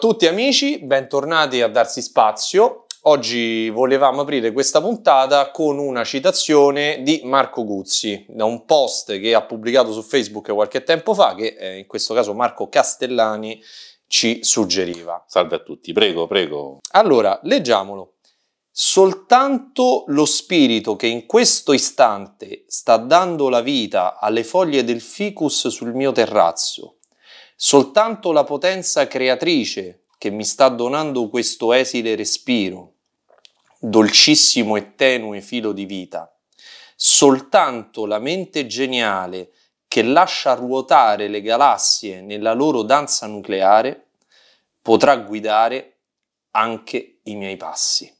tutti amici, bentornati a Darsi Spazio. Oggi volevamo aprire questa puntata con una citazione di Marco Guzzi, da un post che ha pubblicato su Facebook qualche tempo fa, che eh, in questo caso Marco Castellani ci suggeriva. Salve a tutti, prego, prego. Allora, leggiamolo. Soltanto lo spirito che in questo istante sta dando la vita alle foglie del ficus sul mio terrazzo Soltanto la potenza creatrice che mi sta donando questo esile respiro, dolcissimo e tenue filo di vita, soltanto la mente geniale che lascia ruotare le galassie nella loro danza nucleare potrà guidare anche i miei passi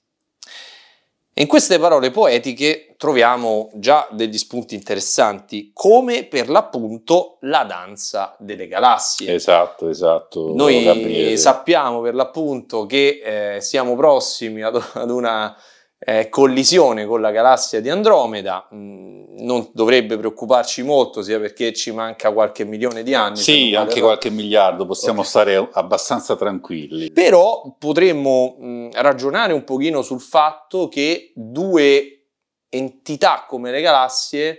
in queste parole poetiche troviamo già degli spunti interessanti, come per l'appunto la danza delle galassie. Esatto, esatto. Noi sappiamo per l'appunto che eh, siamo prossimi ad una eh, collisione con la galassia di Andromeda, mm, non dovrebbe preoccuparci molto, sia perché ci manca qualche milione di anni. Sì, anche vale... qualche miliardo, possiamo okay. stare abbastanza tranquilli. Però potremmo mh, mm, ragionare un pochino sul fatto che due entità come le galassie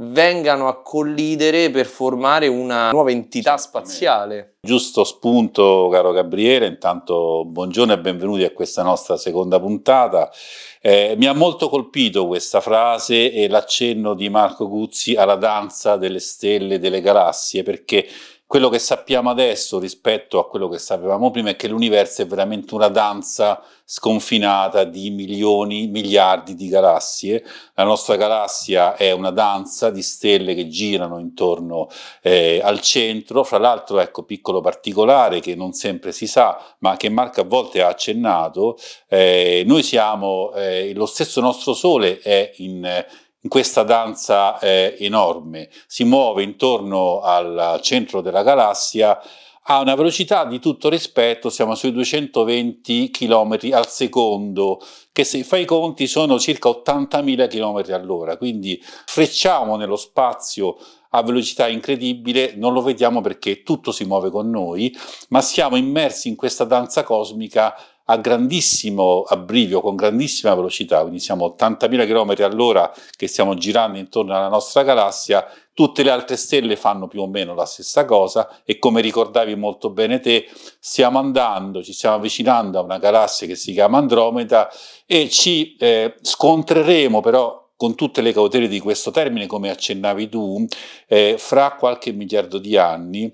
vengano a collidere per formare una nuova entità spaziale. Giusto spunto, caro Gabriele, intanto buongiorno e benvenuti a questa nostra seconda puntata. Eh, mi ha molto colpito questa frase e l'accenno di Marco Guzzi alla danza delle stelle e delle galassie, perché quello che sappiamo adesso rispetto a quello che sapevamo prima è che l'universo è veramente una danza sconfinata di milioni, miliardi di galassie. La nostra galassia è una danza di stelle che girano intorno eh, al centro. Fra l'altro, ecco, piccolo particolare che non sempre si sa, ma che Marco a volte ha accennato, eh, noi siamo, eh, lo stesso nostro Sole è in in questa danza è enorme, si muove intorno al centro della galassia a una velocità di tutto rispetto, siamo sui 220 km al secondo, che se fai i conti sono circa 80.000 km all'ora, quindi frecciamo nello spazio a velocità incredibile, non lo vediamo perché tutto si muove con noi, ma siamo immersi in questa danza cosmica a grandissimo abbrivio, con grandissima velocità, quindi siamo 80.000 km all'ora che stiamo girando intorno alla nostra galassia, tutte le altre stelle fanno più o meno la stessa cosa e come ricordavi molto bene te, stiamo andando, ci stiamo avvicinando a una galassia che si chiama Andromeda e ci eh, scontreremo però con tutte le cautele di questo termine, come accennavi tu, eh, fra qualche miliardo di anni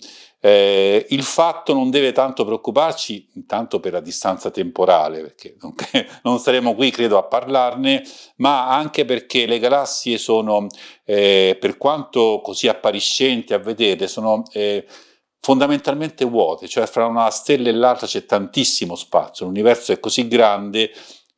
eh, il fatto non deve tanto preoccuparci, intanto per la distanza temporale, perché non, non saremo qui, credo, a parlarne, ma anche perché le galassie sono, eh, per quanto così appariscenti a vedere, sono eh, fondamentalmente vuote, cioè fra una stella e l'altra c'è tantissimo spazio, l'universo è così grande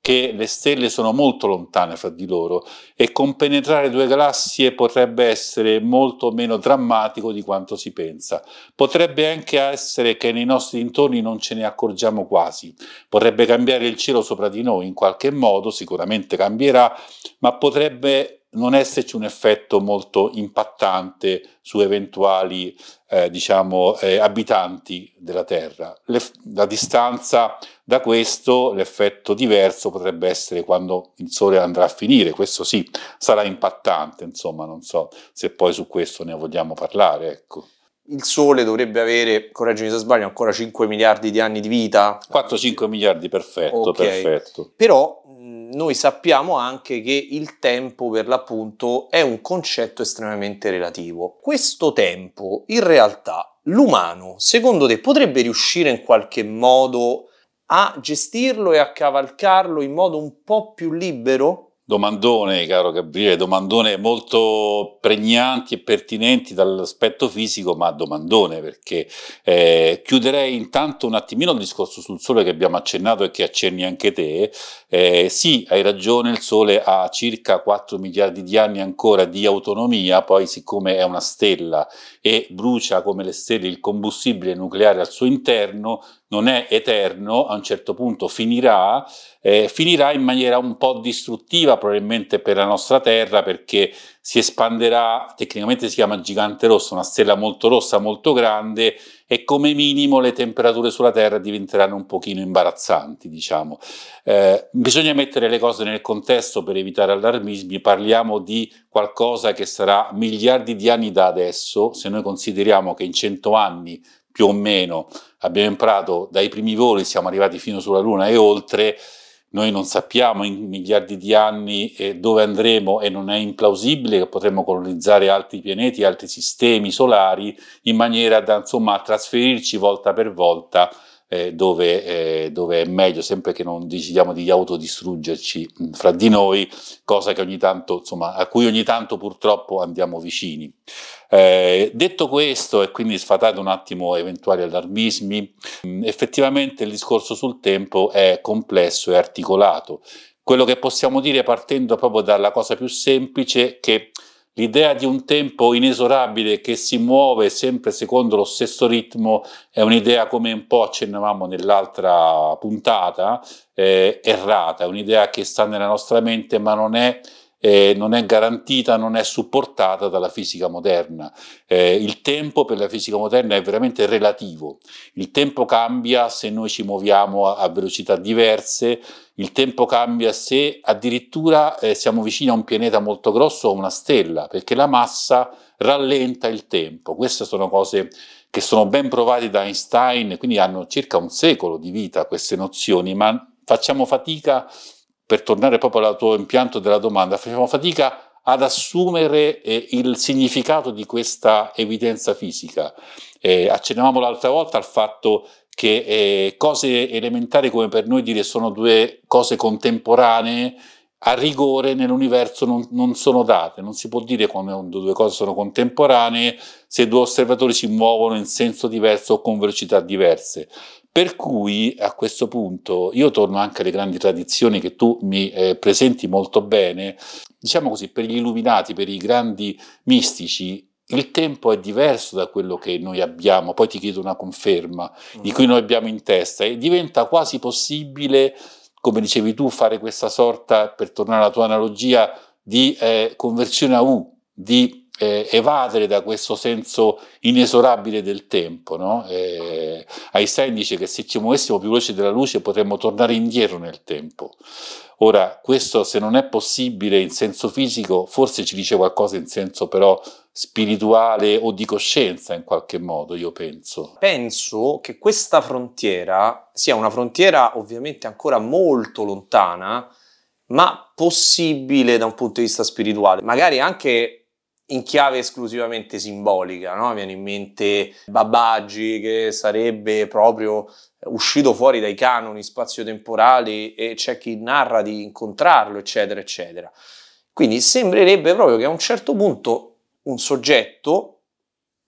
che le stelle sono molto lontane fra di loro e compenetrare due galassie potrebbe essere molto meno drammatico di quanto si pensa. Potrebbe anche essere che nei nostri intorni non ce ne accorgiamo quasi. Potrebbe cambiare il cielo sopra di noi in qualche modo, sicuramente cambierà, ma potrebbe non esserci un effetto molto impattante su eventuali eh, diciamo, eh, abitanti della Terra. Le, la distanza da questo l'effetto diverso potrebbe essere quando il Sole andrà a finire, questo sì, sarà impattante, insomma, non so se poi su questo ne vogliamo parlare, ecco il Sole dovrebbe avere, correggimi se sbaglio, ancora 5 miliardi di anni di vita. 4-5 miliardi, perfetto, okay. perfetto. Però noi sappiamo anche che il tempo, per l'appunto, è un concetto estremamente relativo. Questo tempo, in realtà, l'umano, secondo te, potrebbe riuscire in qualche modo a gestirlo e a cavalcarlo in modo un po' più libero? Domandone, caro Gabriele, domandone molto pregnanti e pertinenti dall'aspetto fisico, ma domandone perché eh, chiuderei intanto un attimino il discorso sul sole che abbiamo accennato e che accenni anche te. Eh, sì, hai ragione, il sole ha circa 4 miliardi di anni ancora di autonomia, poi siccome è una stella e brucia come le stelle il combustibile nucleare al suo interno, non è eterno, a un certo punto finirà, eh, finirà in maniera un po' distruttiva probabilmente per la nostra Terra perché si espanderà, tecnicamente si chiama gigante rosso, una stella molto rossa, molto grande e come minimo le temperature sulla Terra diventeranno un pochino imbarazzanti, diciamo. Eh, bisogna mettere le cose nel contesto per evitare allarmismi, parliamo di qualcosa che sarà miliardi di anni da adesso, se noi consideriamo che in cento anni più o meno abbiamo imparato dai primi voli, siamo arrivati fino sulla Luna e oltre, noi non sappiamo in miliardi di anni eh, dove andremo e non è implausibile che potremmo colonizzare altri pianeti, altri sistemi solari in maniera da insomma trasferirci volta per volta eh, dove, eh, dove, è meglio, sempre che non decidiamo di autodistruggerci mm, fra di noi, cosa tanto, insomma, a cui ogni tanto purtroppo andiamo vicini. Eh, detto questo, e quindi sfatate un attimo eventuali allarmismi, mh, mm, effettivamente il discorso sul tempo è complesso e articolato. Quello che possiamo dire partendo proprio dalla cosa più semplice che L'idea di un tempo inesorabile che si muove sempre secondo lo stesso ritmo è un'idea, come un po' accennavamo nell'altra puntata, eh, errata, è un'idea che sta nella nostra mente ma non è eh, non è garantita, non è supportata dalla fisica moderna. Eh, il tempo per la fisica moderna è veramente relativo. Il tempo cambia se noi ci muoviamo a, a velocità diverse, il tempo cambia se addirittura eh, siamo vicini a un pianeta molto grosso o a una stella, perché la massa rallenta il tempo. Queste sono cose che sono ben provate da Einstein, quindi hanno circa un secolo di vita queste nozioni, ma facciamo fatica a per tornare proprio al tuo impianto della domanda, facciamo fatica ad assumere eh, il significato di questa evidenza fisica. Eh, accennavamo l'altra volta al fatto che eh, cose elementari come per noi dire sono due cose contemporanee, a rigore nell'universo non, non, sono date, non si può dire quando due cose sono contemporanee se due osservatori si muovono in senso diverso o con velocità diverse, per cui a questo punto io torno anche alle grandi tradizioni che tu mi eh, presenti molto bene. Diciamo così, per gli illuminati, per i grandi mistici, il tempo è diverso da quello che noi abbiamo, poi ti chiedo una conferma, mm. di cui noi abbiamo in testa e diventa quasi possibile, come dicevi tu, fare questa sorta, per tornare alla tua analogia, di eh, conversione a U, di eh, evadere da questo senso inesorabile del tempo. No? Eh, Einstein dice che se ci muovessimo più veloci della luce potremmo tornare indietro nel tempo. Ora, questo se non è possibile in senso fisico, forse ci dice qualcosa in senso però spirituale o di coscienza in qualche modo, io penso. Penso che questa frontiera sia una frontiera ovviamente ancora molto lontana, ma possibile da un punto di vista spirituale, magari anche in chiave esclusivamente simbolica, no? viene in mente Babaggi che sarebbe proprio uscito fuori dai canoni spazio-temporali e c'è chi narra di incontrarlo, eccetera, eccetera. Quindi sembrerebbe proprio che a un certo punto un soggetto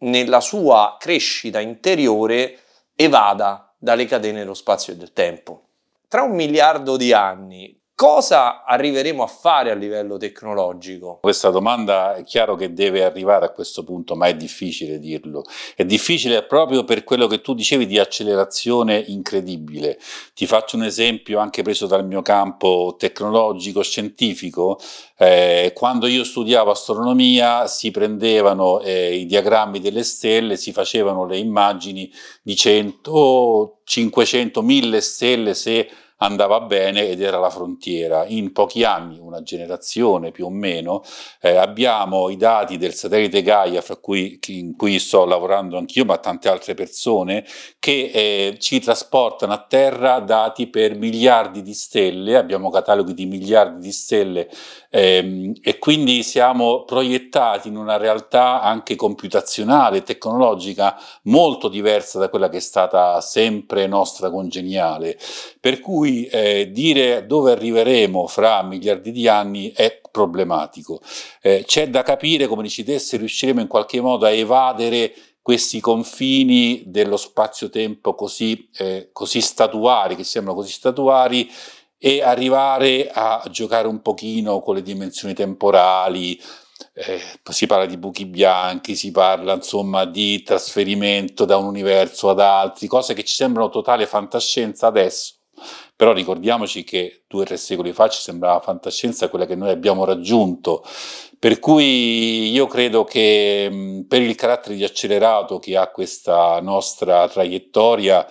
nella sua crescita interiore evada dalle catene dello spazio e del tempo. Tra un miliardo di anni Cosa arriveremo a fare a livello tecnologico? Questa domanda è chiaro che deve arrivare a questo punto, ma è difficile dirlo. È difficile proprio per quello che tu dicevi di accelerazione incredibile. Ti faccio un esempio anche preso dal mio campo tecnologico, scientifico. Eh, quando io studiavo astronomia si prendevano eh, i diagrammi delle stelle, si facevano le immagini di 100, 500, 1000 stelle se andava bene ed era la frontiera. In pochi anni, una generazione più o meno, eh, abbiamo i dati del satellite Gaia, fra cui, in cui sto lavorando anch'io, ma tante altre persone, che eh, ci trasportano a terra dati per miliardi di stelle, abbiamo cataloghi di miliardi di stelle ehm, e quindi siamo proiettati in una realtà anche computazionale, tecnologica, molto diversa da quella che è stata sempre nostra congeniale. Per cui cui eh, dire dove arriveremo fra miliardi di anni è problematico. Eh, c'è da capire, come dici te, se riusciremo in qualche modo a evadere questi confini dello spazio-tempo così, eh, così statuari, che sembrano così statuari, e arrivare a giocare un pochino con le dimensioni temporali, eh, si parla di buchi bianchi, si parla insomma di trasferimento da un universo ad altri, cose che ci sembrano totale fantascienza adesso, però ricordiamoci che due o tre secoli fa ci sembrava fantascienza quella che noi abbiamo raggiunto, per cui io credo che per il carattere di accelerato che ha questa nostra traiettoria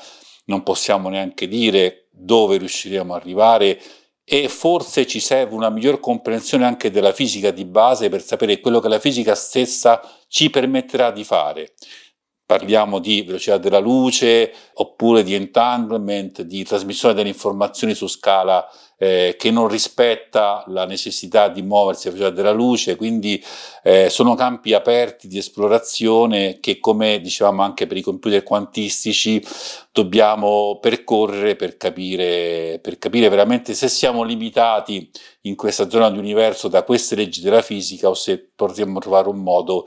non possiamo neanche dire dove riusciremo ad arrivare e forse ci serve una miglior comprensione anche della fisica di base per sapere quello che la fisica stessa ci permetterà di fare parliamo di velocità della luce oppure di entanglement, di trasmissione delle informazioni su scala eh, che non rispetta la necessità di muoversi a velocità della luce, quindi eh, sono campi aperti di esplorazione che come dicevamo anche per i computer quantistici dobbiamo percorrere per capire, per capire veramente se siamo limitati in questa zona di universo da queste leggi della fisica o se potremmo trovare un modo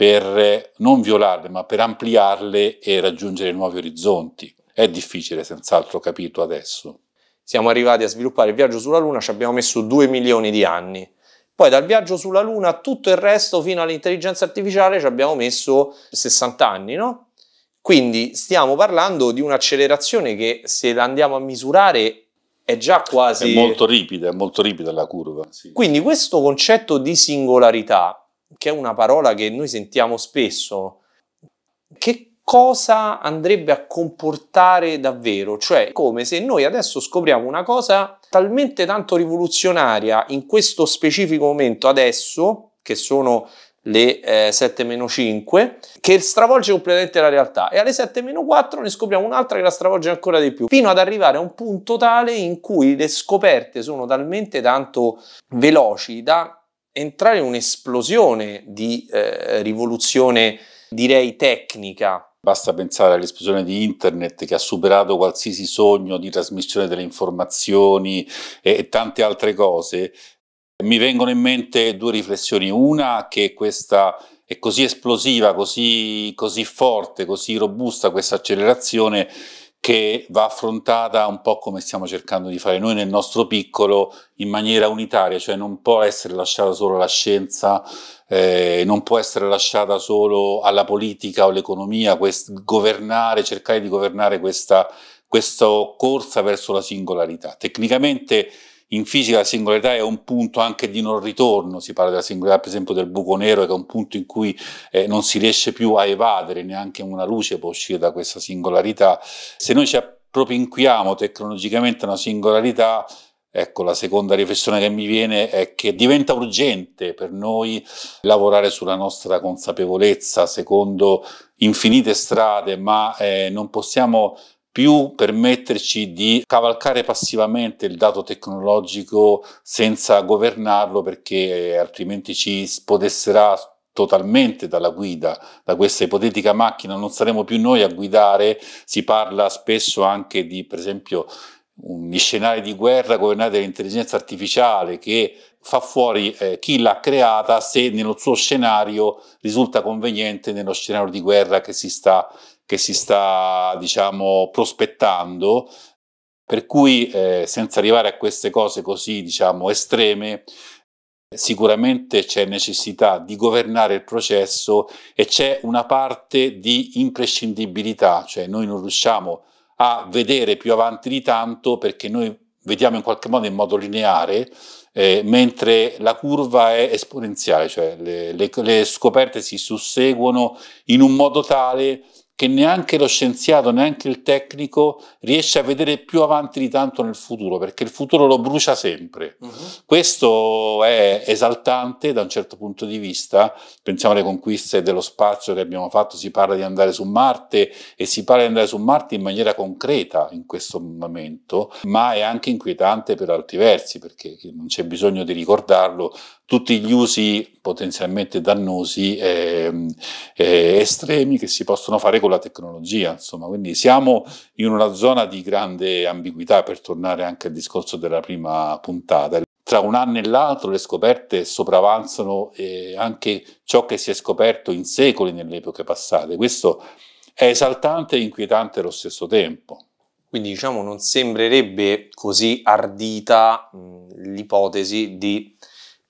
per eh, non violarle, ma per ampliarle e raggiungere nuovi orizzonti. È difficile, senz'altro capito adesso. Siamo arrivati a sviluppare il viaggio sulla Luna, ci abbiamo messo 2 milioni di anni. Poi dal viaggio sulla Luna a tutto il resto fino all'intelligenza artificiale ci abbiamo messo 60 anni, no? Quindi stiamo parlando di un'accelerazione che se la andiamo a misurare è già quasi... È molto ripida, è molto ripida la curva. Sì. Quindi questo concetto di singolarità che è una parola che noi sentiamo spesso, che cosa andrebbe a comportare davvero? Cioè, come se noi adesso scopriamo una cosa talmente tanto rivoluzionaria in questo specifico momento adesso, che sono le eh, 7 5 che stravolge completamente la realtà e alle 7 4 ne scopriamo un'altra che la stravolge ancora di più fino ad arrivare a un punto tale in cui le scoperte sono talmente tanto veloci da entrare in un'esplosione di eh, rivoluzione, direi tecnica. Basta pensare all'esplosione di internet che ha superato qualsiasi sogno di trasmissione delle informazioni e, e tante altre cose. Mi vengono in mente due riflessioni. Una che questa è così esplosiva, così, così forte, così robusta questa accelerazione che va affrontata un po' come stiamo cercando di fare noi nel nostro piccolo in maniera unitaria, cioè non può essere lasciata solo alla scienza, eh, non può essere lasciata solo alla politica o all'economia, governare, cercare di governare questa, questa corsa verso la singolarità. Tecnicamente in fisica la singolarità è un punto anche di non ritorno, si parla della singolarità per esempio del buco nero che è un punto in cui eh, non si riesce più a evadere, neanche una luce può uscire da questa singolarità. Se noi ci appropinquiamo tecnologicamente a una singolarità, Ecco, la seconda riflessione che mi viene è che diventa urgente per noi lavorare sulla nostra consapevolezza secondo infinite strade, ma eh, non possiamo più permetterci di cavalcare passivamente il dato tecnologico senza governarlo perché altrimenti ci spodesserà totalmente dalla guida, da questa ipotetica macchina, non saremo più noi a guidare, si parla spesso anche di, per esempio, gli scenari di guerra governati dall'intelligenza artificiale che fa fuori eh, chi l'ha creata se nello suo scenario risulta conveniente nello scenario di guerra che si sta che si sta, diciamo, prospettando, per cui eh, senza arrivare a queste cose così, diciamo, estreme, sicuramente c'è necessità di governare il processo e c'è una parte di imprescindibilità, cioè noi non riusciamo a vedere più avanti di tanto perché noi vediamo in qualche modo in modo lineare, eh, mentre la curva è esponenziale, cioè le, le, le scoperte si susseguono in un modo tale che neanche lo scienziato, neanche il tecnico riesce a vedere più avanti di tanto nel futuro, perché il futuro lo brucia sempre. Uh mm-hmm. -huh. Questo è esaltante da un certo punto di vista, pensiamo alle conquiste dello spazio che abbiamo fatto, si parla di andare su Marte e si parla di andare su Marte in maniera concreta in questo momento, ma è anche inquietante per altri versi, perché non c'è bisogno di ricordarlo, tutti gli usi potenzialmente dannosi eh, eh, estremi che si possono fare con la tecnologia, insomma, quindi siamo in una zona di grande ambiguità per tornare anche al discorso della prima puntata. Tra un anno e l'altro le scoperte sopravanzano eh, anche ciò che si è scoperto in secoli nelle epoche passate. Questo è esaltante e inquietante allo stesso tempo. Quindi diciamo non sembrerebbe così ardita mh, l'ipotesi di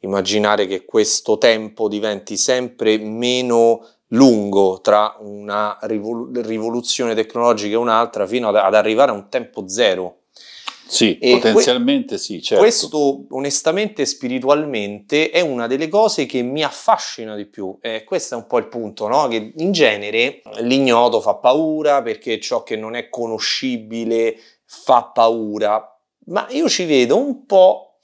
immaginare che questo tempo diventi sempre meno lungo tra una rivol- rivoluzione tecnologica e un'altra fino ad, ad arrivare a un tempo zero. Sì, e potenzialmente que- sì, certo. Questo onestamente spiritualmente è una delle cose che mi affascina di più. Eh, questo è un po' il punto, no? Che in genere l'ignoto fa paura perché ciò che non è conoscibile fa paura, ma io ci vedo un po'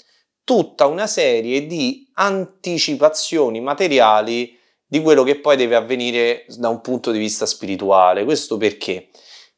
tutta una serie di anticipazioni materiali di quello che poi deve avvenire da un punto di vista spirituale. Questo perché?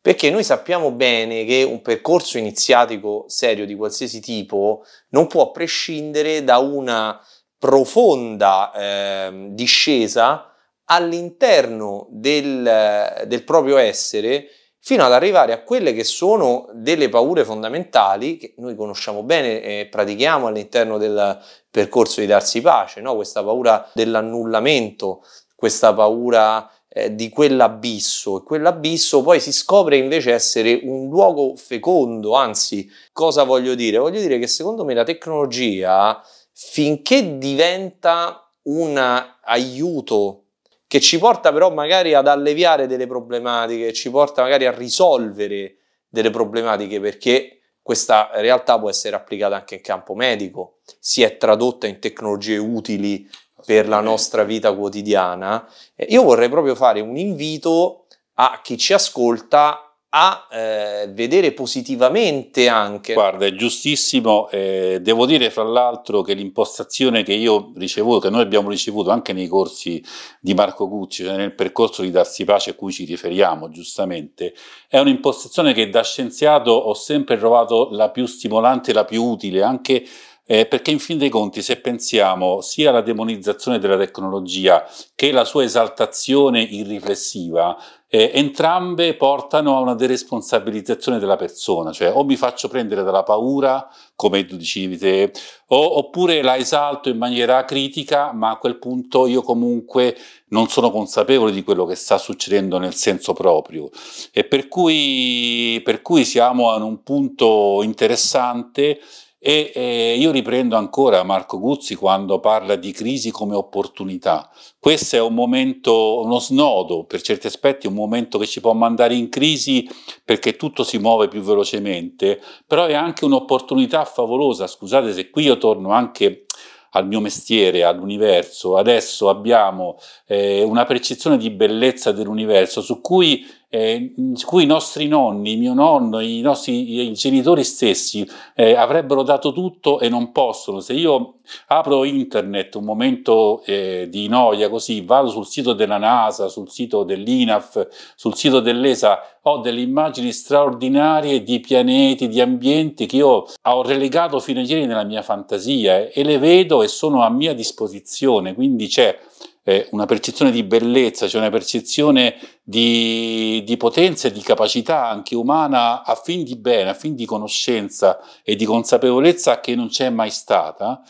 Perché noi sappiamo bene che un percorso iniziatico serio di qualsiasi tipo non può prescindere da una profonda eh, discesa all'interno del, del proprio essere fino ad arrivare a quelle che sono delle paure fondamentali che noi conosciamo bene e pratichiamo all'interno del percorso di darsi pace, no? questa paura dell'annullamento, questa paura eh, di quell'abisso e quell'abisso poi si scopre invece essere un luogo fecondo, anzi cosa voglio dire? Voglio dire che secondo me la tecnologia finché diventa un aiuto che ci porta però magari ad alleviare delle problematiche, ci porta magari a risolvere delle problematiche perché questa realtà può essere applicata anche in campo medico, si è tradotta in tecnologie utili per la nostra vita quotidiana. Io vorrei proprio fare un invito a chi ci ascolta a eh, vedere positivamente anche. Guarda, è giustissimo, eh, devo dire fra l'altro che l'impostazione che io ricevuto, che noi abbiamo ricevuto anche nei corsi di Marco Cucci, cioè nel percorso di Darsi Pace a cui ci riferiamo giustamente, è un'impostazione che da scienziato ho sempre trovato la più stimolante, la più utile, anche eh, perché in fin dei conti se pensiamo sia alla demonizzazione della tecnologia che alla sua esaltazione irriflessiva, eh, entrambe portano a una deresponsabilizzazione della persona, cioè o mi faccio prendere dalla paura, come tu dicevi te, o, oppure la esalto in maniera critica, ma a quel punto io comunque non sono consapevole di quello che sta succedendo nel senso proprio. E per cui, per cui siamo a un punto interessante e eh, io riprendo ancora Marco Guzzi quando parla di crisi come opportunità. Questo è un momento, uno snodo, per certi aspetti un momento che ci può mandare in crisi perché tutto si muove più velocemente, però è anche un'opportunità favolosa. Scusate se qui io torno anche al mio mestiere, all'universo. Adesso abbiamo eh, una percezione di bellezza dell'universo su cui eh, cui i nostri nonni, mio nonno, i nostri i genitori stessi eh, avrebbero dato tutto e non possono. Se io apro internet un momento eh, di noia così, vado sul sito della NASA, sul sito dell'INAF, sul sito dell'ESA, ho delle immagini straordinarie di pianeti, di ambienti che io ho relegato fino a ieri nella mia fantasia eh, e le vedo e sono a mia disposizione. Quindi c'è eh, una percezione di bellezza, c'è cioè una percezione di, di potenza e di capacità anche umana a fin di bene, a fin di conoscenza e di consapevolezza che non c'è mai stata,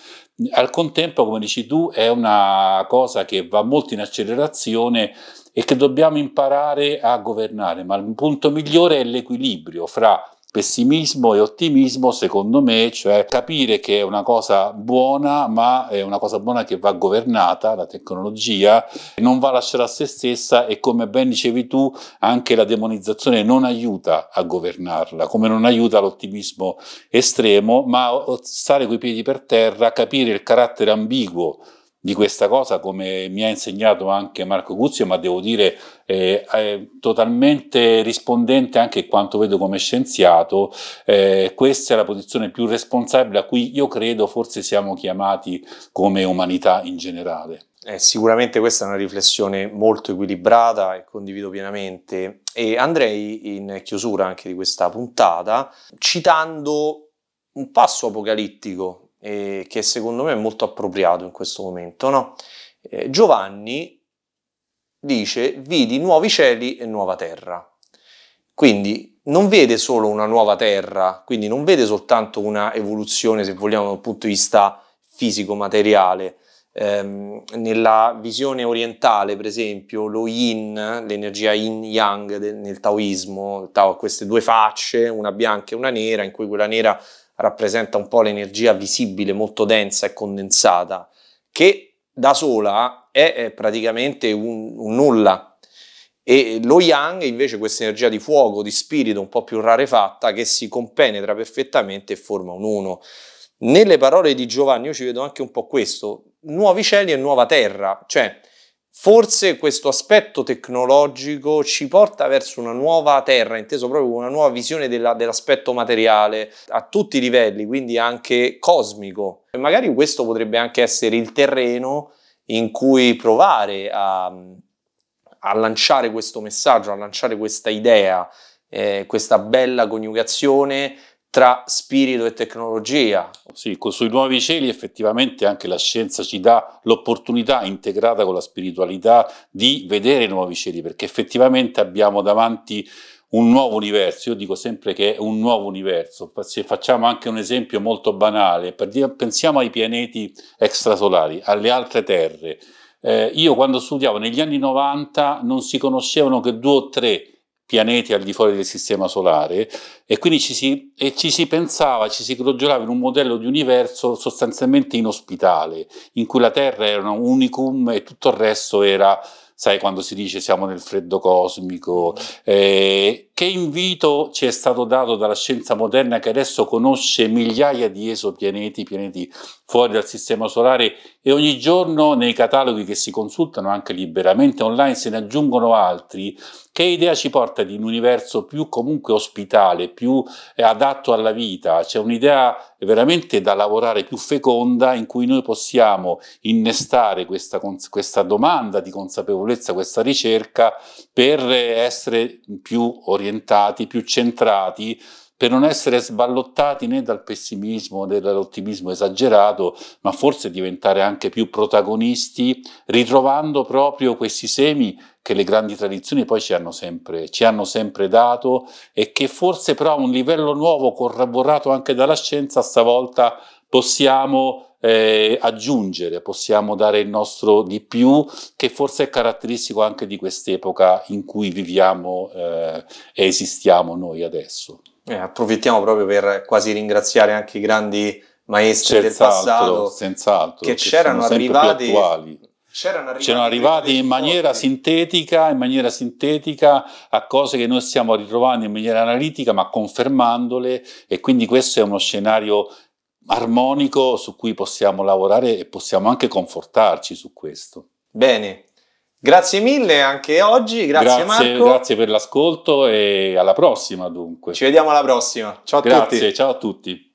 al contempo, come dici tu, è una cosa che va molto in accelerazione e che dobbiamo imparare a governare, ma il punto migliore è l'equilibrio fra pessimismo e ottimismo, secondo me, cioè capire che è una cosa buona, ma è una cosa buona che va governata, la tecnologia, non va lasciata a se stessa e come ben dicevi tu, anche la demonizzazione non aiuta a governarla, come non aiuta l'ottimismo estremo, ma stare coi piedi per terra, capire il carattere ambiguo di questa cosa, come mi ha insegnato anche Marco Guzio, ma devo dire eh, eh, totalmente rispondente anche a quanto vedo come scienziato, eh, questa è la posizione più responsabile a cui io credo forse siamo chiamati come umanità in generale. Eh, sicuramente questa è una riflessione molto equilibrata e condivido pienamente. E andrei in chiusura anche di questa puntata citando un passo apocalittico eh, che secondo me è molto appropriato in questo momento. No? Eh, Giovanni dice, vidi nuovi cieli e nuova terra. Quindi non vede solo una nuova terra, quindi non vede soltanto una evoluzione, se vogliamo, dal punto di vista fisico-materiale, ehm, nella visione orientale, per esempio, lo yin, l'energia yin-yang nel taoismo, il tao ha queste due facce, una bianca e una nera, in cui quella nera rappresenta un po' l'energia visibile molto densa e condensata, che da sola è praticamente un, un nulla. E lo yang è invece questa energia di fuoco, di spirito un po' più rarefatta che si compenetra perfettamente e forma un uno. Nelle parole di Giovanni io ci vedo anche un po' questo, nuovi cieli e nuova terra, cioè Forse questo aspetto tecnologico ci porta verso una nuova terra, inteso proprio una nuova visione della, dell'aspetto materiale a tutti i livelli, quindi anche cosmico. E magari questo potrebbe anche essere il terreno in cui provare a, a lanciare questo messaggio, a lanciare questa idea, eh, questa bella coniugazione tra spirito e tecnologia. Sì, sui nuovi cieli effettivamente anche la scienza ci dà l'opportunità integrata con la spiritualità di vedere i nuovi cieli, perché effettivamente abbiamo davanti un nuovo universo, io dico sempre che è un nuovo universo, se facciamo anche un esempio molto banale, pensiamo ai pianeti extrasolari, alle altre terre. Eh, io quando studiavo negli anni 90 non si conoscevano che due o tre pianeti al di fuori del sistema solare e quindi ci si, e ci si pensava, ci si crogiolava in un modello di universo sostanzialmente inospitale, in cui la Terra era un unicum e tutto il resto era, sai, quando si dice siamo nel freddo cosmico, mm-hmm. eh, che invito ci è stato dato dalla scienza moderna che adesso conosce migliaia di esopianeti, pianeti fuori dal Sistema Solare e ogni giorno nei cataloghi che si consultano anche liberamente online se ne aggiungono altri? Che idea ci porta di un universo più comunque ospitale, più eh, adatto alla vita? C'è un'idea veramente da lavorare più feconda in cui noi possiamo innestare questa, questa domanda di consapevolezza, questa ricerca per eh, essere più orientati orientati, più centrati, per non essere sballottati né dal pessimismo né dall'ottimismo esagerato, ma forse diventare anche più protagonisti, ritrovando proprio questi semi che le grandi tradizioni poi ci hanno sempre, ci hanno sempre dato e che forse però a un livello nuovo, corroborato anche dalla scienza, stavolta possiamo eh, aggiungere, possiamo dare il nostro di più, che forse è caratteristico anche di quest'epoca in cui viviamo eh, e esistiamo noi adesso. Eh, approfittiamo proprio per quasi ringraziare anche i grandi maestri senz'altro, del passato che, che c'erano arrivati c'erano arrivati, c'erano arrivati in, maniera sintetica, in maniera sintetica a cose che noi stiamo ritrovando in maniera analitica ma confermandole e quindi questo è uno scenario armonico su cui possiamo lavorare e possiamo anche confortarci su questo. Bene, Grazie mille anche oggi, grazie, grazie, Marco. Grazie per l'ascolto e alla prossima dunque. Ci vediamo alla prossima. Ciao a grazie, tutti. Grazie, ciao a tutti.